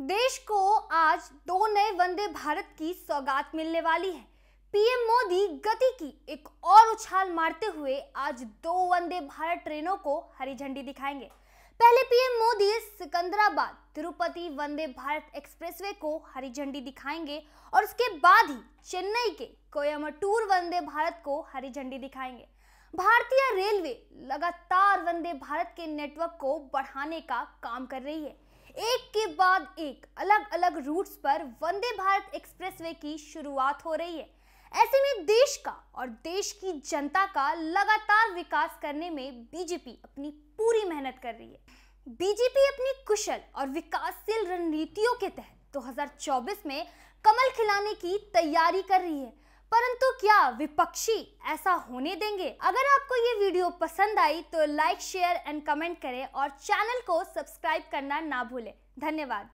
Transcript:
देश को आज दो नए वंदे भारत की सौगात मिलने वाली है पीएम मोदी गति की एक और उछाल मारते हुए आज दो वंदे भारत ट्रेनों को हरी झंडी दिखाएंगे पहले पीएम मोदी सिकंदराबाद तिरुपति वंदे भारत एक्सप्रेसवे को हरी झंडी दिखाएंगे और उसके बाद ही चेन्नई के कोयमटूर वंदे भारत को हरी झंडी दिखाएंगे भारतीय रेलवे लगातार वंदे भारत के नेटवर्क को बढ़ाने का काम कर रही है एक के बाद एक अलग अलग रूट्स पर वंदे भारत एक्सप्रेसवे की शुरुआत हो रही है ऐसे में देश का और देश की जनता का लगातार विकास करने में बीजेपी अपनी पूरी मेहनत कर रही है बीजेपी अपनी कुशल और विकासशील रणनीतियों के तहत 2024 में कमल खिलाने की तैयारी कर रही है परंतु क्या विपक्षी ऐसा होने देंगे अगर आपको ये वीडियो पसंद आई तो लाइक शेयर एंड कमेंट करें और चैनल को सब्सक्राइब करना ना भूलें धन्यवाद